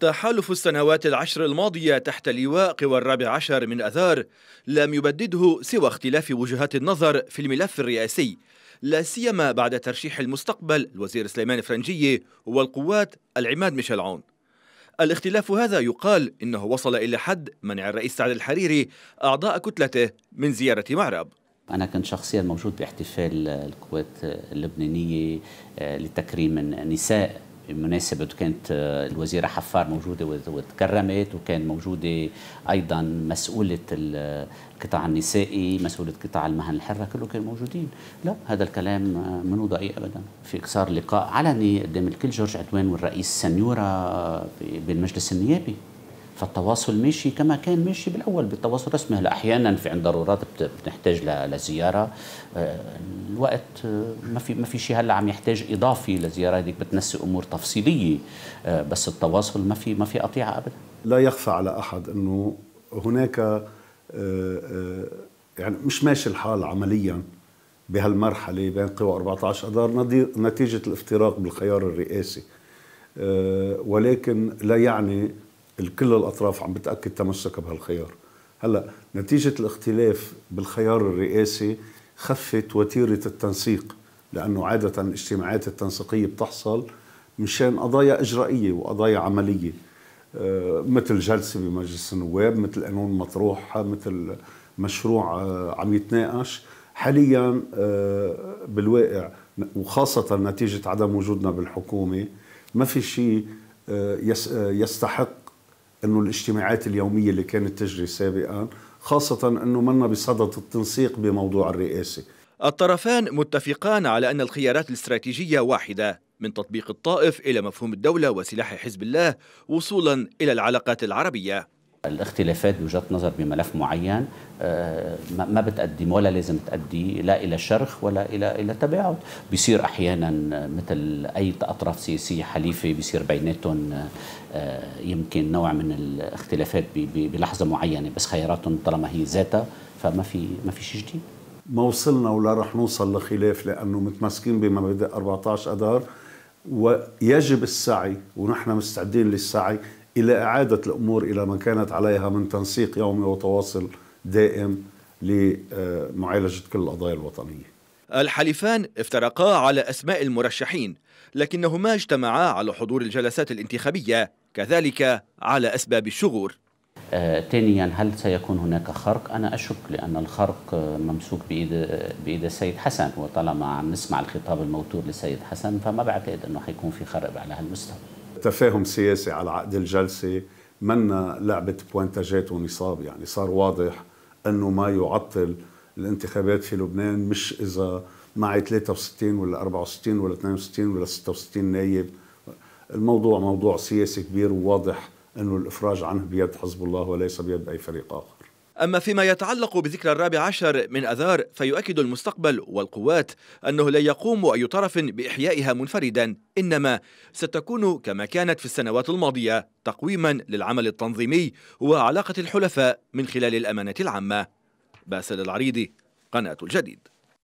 تحالف السنوات العشر الماضية تحت لواء قوى الرابع عشر من أذار لم يبدده سوى اختلاف وجهات النظر في الملف الرئاسي لا سيما بعد ترشيح المستقبل الوزير سليمان فرنجية والقوات العماد ميشيل عون الاختلاف هذا يقال إنه وصل إلى حد منع الرئيس سعد الحريري أعضاء كتلته من زيارة معرب أنا كنت شخصيا موجود باحتفال القوات اللبنانية آه، لتكريم النساء مناسبة كانت آه، الوزيرة حفار موجودة وتكرمت وكان موجودة أيضا مسؤولة القطاع النسائي مسؤولة قطاع المهن الحرة كله كانوا موجودين لا هذا الكلام آه، منه ضئيل أبدا في صار لقاء علني قدام الكل جورج عدوان والرئيس سنيورا آه، بالمجلس النيابي فالتواصل ماشي كما كان ماشي بالاول بالتواصل الرسمي هلا احيانا في عند ضرورات بنحتاج لزياره آه، الوقت آه، ما في ما في شيء هلا عم يحتاج اضافي لزياره هذيك بتنسي امور تفصيليه آه، بس التواصل ما في ما في قطيعه ابدا لا يخفى على احد انه هناك يعني مش ماشي الحال عمليا بهالمرحله بين قوى 14 اذار نتيجه الافتراق بالخيار الرئاسي ولكن لا يعني كل الاطراف عم بتاكد تمسكها بهالخيار هلا نتيجه الاختلاف بالخيار الرئاسي خفت وتيره التنسيق لانه عاده الاجتماعات التنسيقيه بتحصل مشان قضايا اجرائيه وقضايا عمليه آه، مثل جلسه بمجلس النواب مثل قانون مطروح مثل مشروع آه، عم يتناقش حاليا آه، بالواقع وخاصه نتيجه عدم وجودنا بالحكومه ما في شيء يستحق انه الاجتماعات اليوميه اللي كانت تجري سابقا خاصه انه منا بصدد التنسيق بموضوع الرئاسه الطرفان متفقان على ان الخيارات الاستراتيجيه واحده من تطبيق الطائف الى مفهوم الدوله وسلاح حزب الله وصولا الى العلاقات العربيه الاختلافات بوجهات نظر بملف معين آه، ما بتقدم ولا لازم تؤدي لا الى شرخ ولا الى الى تباعد، بيصير احيانا مثل اي اطراف سياسيه حليفه بيصير بيناتهم آه، آه، يمكن نوع من الاختلافات بلحظه معينه بس خياراتهم طالما هي ذاتها فما في ما في شيء جديد. ما وصلنا ولا رح نوصل لخلاف لانه متمسكين بمبادئ 14 اذار ويجب السعي ونحن مستعدين للسعي إلى إعادة الأمور إلى ما كانت عليها من تنسيق يومي وتواصل دائم لمعالجة كل القضايا الوطنية الحليفان افترقا على أسماء المرشحين لكنهما اجتمعا على حضور الجلسات الانتخابية كذلك على أسباب الشغور آه، ثانيا يعني هل سيكون هناك خرق؟ أنا أشك لأن الخرق ممسوك بإيد بإيد السيد حسن وطالما عم نسمع الخطاب الموتور للسيد حسن فما بعتقد أنه حيكون في خرق على هالمستوى تفاهم سياسي على عقد الجلسة منا لعبة بوانتاجات ونصاب يعني صار واضح أنه ما يعطل الانتخابات في لبنان مش إذا معي 63 ولا 64 ولا 62 ولا 66 نايب الموضوع موضوع سياسي كبير وواضح أنه الإفراج عنه بيد حزب الله وليس بيد أي فريق آخر أما فيما يتعلق بذكرى الرابع عشر من أذار فيؤكد المستقبل والقوات أنه لا يقوم أي طرف بإحيائها منفردا إنما ستكون كما كانت في السنوات الماضية تقويما للعمل التنظيمي وعلاقة الحلفاء من خلال الأمانة العامة باسل العريضي قناة الجديد